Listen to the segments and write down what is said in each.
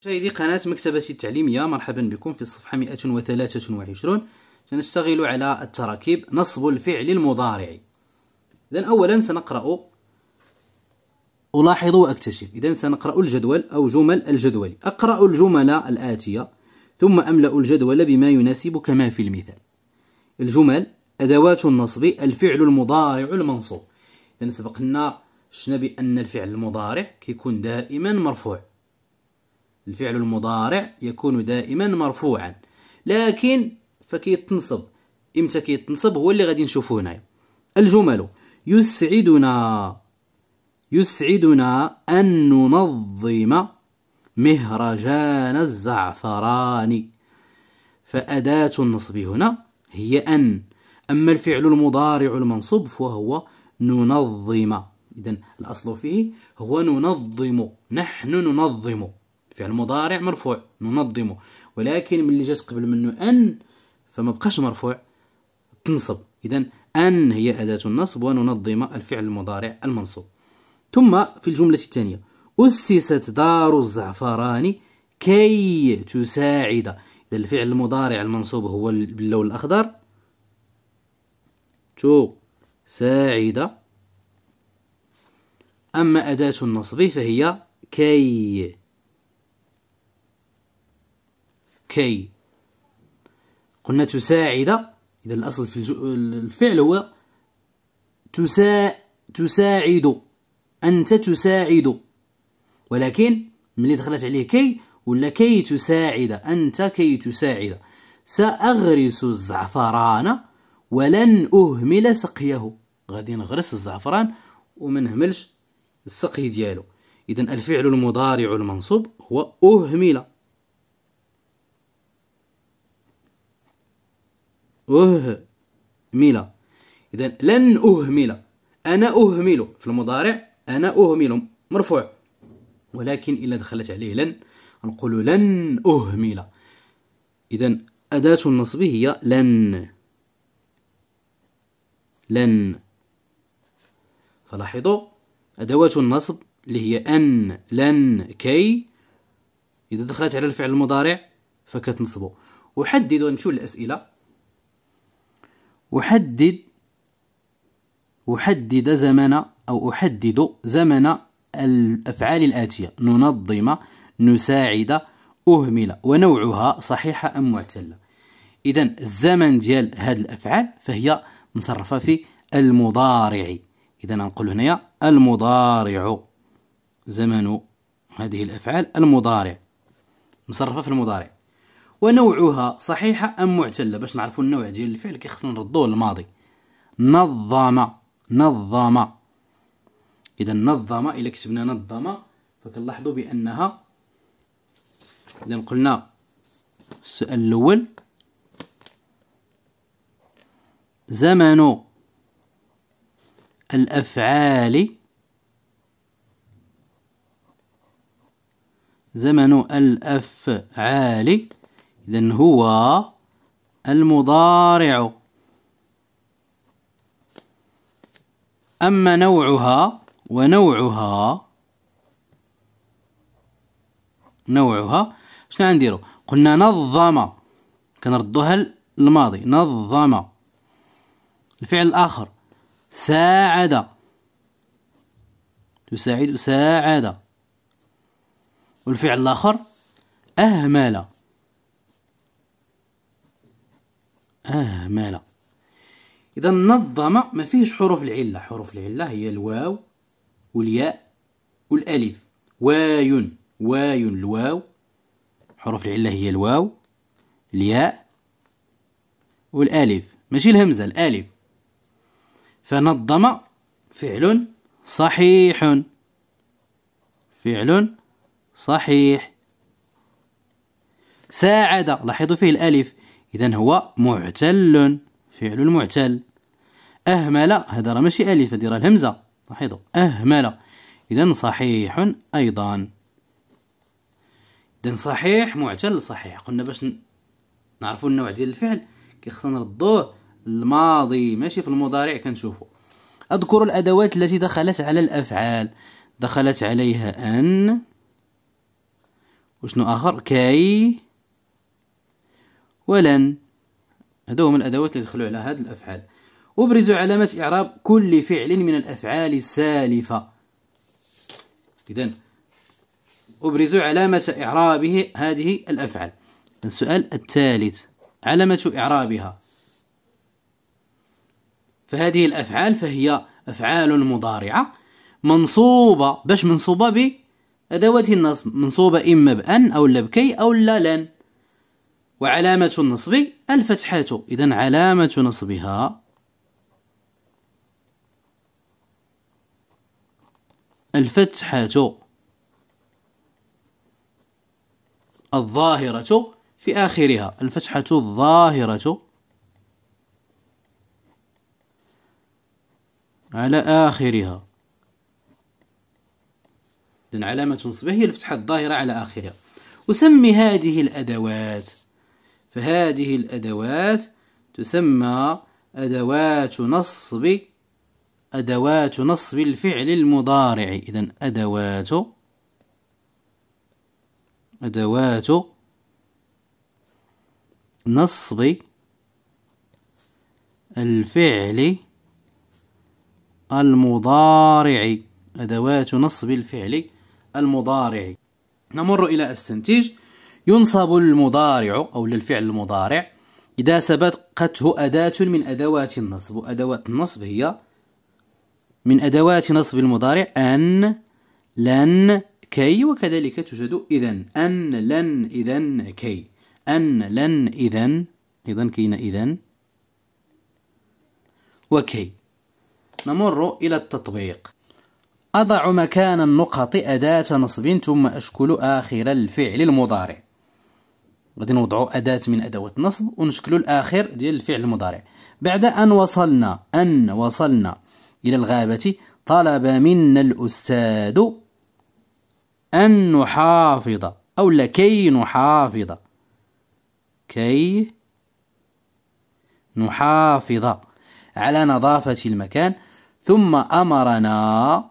مشاهدي قناة مكتبتي التعليمية مرحبا بكم في الصفحة 123 سنشتغل على التراكيب نصب الفعل المضارع إذا أولا سنقرأ ألاحظ وأكتشف إذا سنقرأ الجدول أو جمل الجدول أقرأ الجمل الآتية ثم أملأ الجدول بما يناسب كما في المثال الجمل أدوات النصب الفعل المضارع المنصوب إذا سبقنا شنا بأن الفعل المضارع كيكون دائما مرفوع الفعل المضارع يكون دائما مرفوعا لكن فكيتنصب امتى كيتنصب هو اللي غادي نشوفه هنايا الجمل يسعدنا يسعدنا ان ننظم مهرجان الزعفران فأداة النصب هنا هي أن أما الفعل المضارع المنصوب فهو ننظم إذا الأصل فيه هو ننظم نحن ننظم فعل مضارع مرفوع ننظمه ولكن ملي جات قبل منه أن فما بقاش مرفوع تنصب إذا أن هي أداة النصب وننظم الفعل المضارع المنصوب ثم في الجملة الثانية أسست دار الزعفران كي تساعد إذا الفعل المضارع المنصوب هو باللون الأخضر تساعد أما أداة النصب فهي كي كي قلنا تساعد إذا الأصل في الفعل هو تسا تساعد أنت تساعد ولكن ملي دخلت عليه كي ولا كي تساعد أنت كي تساعد سأغرس الزعفران ولن أهمل سقيه غادي نغرس الزعفران وما نهملش السقي ديالو إذا الفعل المضارع المنصوب هو أهمل أهمل إذا لن أهمل أنا أهمل في المضارع أنا أهمل مرفوع ولكن إلا دخلت عليه لن نقول لن أهمل إذا أداة النصب هي لن لن فلاحظوا أدوات النصب اللي هي أن لن كي إذا دخلت على الفعل المضارع فكتنصبوا وحددوا نمشيو للأسئلة أحدد أحدد زمن أو أحدد زمن الأفعال الآتية ننظم نساعد أهمل ونوعها صحيحة أم معتلة إذا الزمن ديال هاد الأفعال فهي مصرفة في المضارع إذا نقول هنايا المضارع زمن هذه الأفعال المضارع مصرفة في المضارع ونوعها صحيحه ام معتله باش نعرفوا النوع ديال الفعل كيخصنا نردوه للماضي نظم نظم اذا نظم الا كتبنا نظم فكنلاحظوا بانها اذا قلنا السؤال الاول زمن الافعال زمن الافعال إذا هو المضارع أما نوعها ونوعها نوعها شنو غنديرو قلنا نظم كنردوها للماضي نظم الفعل الآخر ساعد تساعد ساعد والفعل الآخر أهمل اه مالا إذا نظم ما فيهش حروف العلة حروف العلة هي الواو والياء والألف واي واي الواو حروف العلة هي الواو الياء والألف ماشي الهمزة الألف فنظم فعل صحيح فعل صحيح ساعد لاحظوا فيه الألف إذا هو معتل فعل المعتل أهمل هذا راه ماشي ألف هادي راه الهمزة لاحظوا أهمل إذا صحيح أيضا إذا صحيح معتل صحيح قلنا باش نعرفوا النوع ديال الفعل كيخصنا نردوه الماضي ماشي في المضارع كنشوفو أذكر الأدوات التي دخلت على الأفعال دخلت عليها أن وشنو آخر كي ولن هذو هما الأدوات اللي دخلوا على هذه الأفعال أبرز علامة إعراب كل فعل من الأفعال السالفة إذا أبرز علامة إعرابه هذه الأفعال السؤال الثالث علامة إعرابها فهذه الأفعال فهي أفعال مضارعة منصوبة باش منصوبة بأدوات النصب منصوبة إما بأن أو لا بكي أو لا لن وعلامة النصب الفتحة إذا علامة نصبها الفتحة الظاهرة في آخرها الفتحة الظاهرة على آخرها إذن علامة نصبها هي الفتحة الظاهرة على آخرها وسمي هذه الأدوات فهذه الأدوات تسمى أدوات نصب أدوات نصب الفعل المضارع إذا أدوات أدوات نصب الفعل المضارع أدوات نصب الفعل المضارع نمر إلى استنتج ينصب المضارع أو للفعل المضارع إذا سبقته أداة من أدوات النصب وأدوات النصب هي من أدوات نصب المضارع أن لن كي وكذلك توجد إذا أن لن إذا كي أن لن إذا أيضا كين إذا وكي نمر إلى التطبيق أضع مكان النقط أداة نصب ثم أشكل آخر الفعل المضارع غادي نوضعوا اداه من ادوات النصب ونشكلوا الاخر ديال الفعل المضارع بعد ان وصلنا ان وصلنا الى الغابه طلب منا الاستاذ ان نحافظ او لكي نحافظ كي نحافظ على نظافه المكان ثم امرنا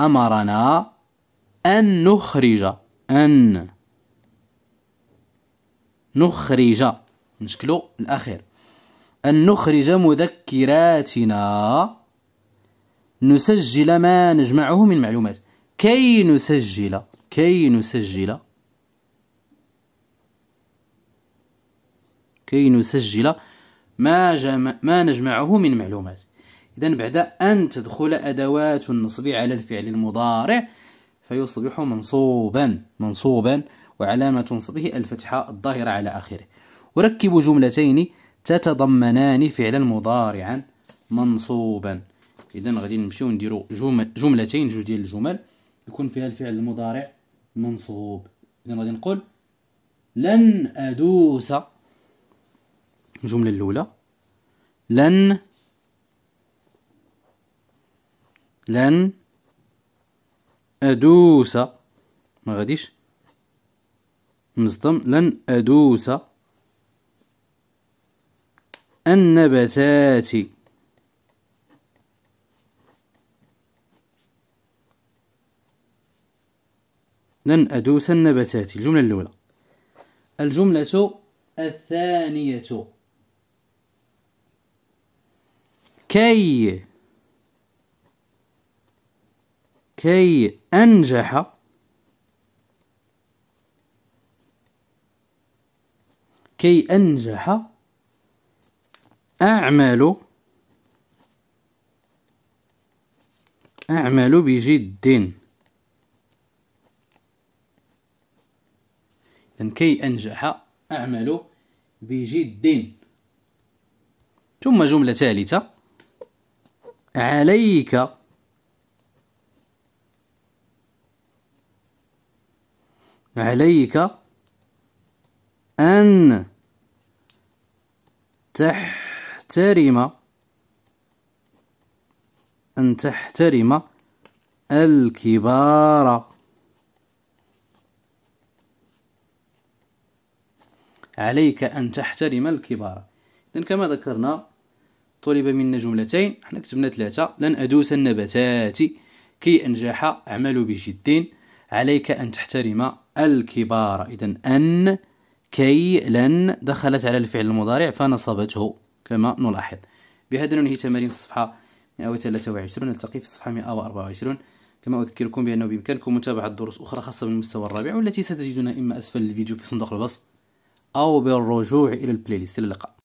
امرنا ان نخرج ان نخرج نشكلو الأخير أن نخرج مذكراتنا نسجل ما نجمعه من معلومات كي نسجل كي نسجل كي نسجل ما, جم... ما نجمعه من معلومات إذا بعد أن تدخل أدوات النصب على الفعل المضارع فيصبح منصوبا منصوبا وعلامة نصبه الفتحة الظاهرة على آخره وركب جملتين تتضمنان فعلا مضارعا منصوبا اذا غادي نمشيو نديرو جملتين جوج ديال الجمل يكون فيها الفعل المضارع منصوب اذا غادي نقول لن ادوس الجمله الاولى لن لن ادوس ما غاديش مصدم لن أدوس النباتات لن أدوس النباتات الجملة الأولى الجملة الثانية كي كي أنجح كي أنجح أعمل أعمل بجد كي أنجح أعمل بجد ثم جملة ثالثة عليك عليك أن تحترم أن تحترم الكبار عليك أن تحترم الكبار إذن كما ذكرنا طلب منا جملتين احنا كتبنا ثلاثة لن أدوس النباتات كي أنجح أعمل بجد عليك أن تحترم الكبار إذن أن كي لن دخلت على الفعل المضارع فنصبته كما نلاحظ بهذا ننهي تمارين الصفحة 123 نلتقي في الصفحة 124 كما أذكركم بأنه بإمكانكم متابعة دروس أخرى خاصة بالمستوى الرابع والتي ستجدونها إما أسفل الفيديو في صندوق الوصف أو بالرجوع إلى البلاي ليست إلى اللقاء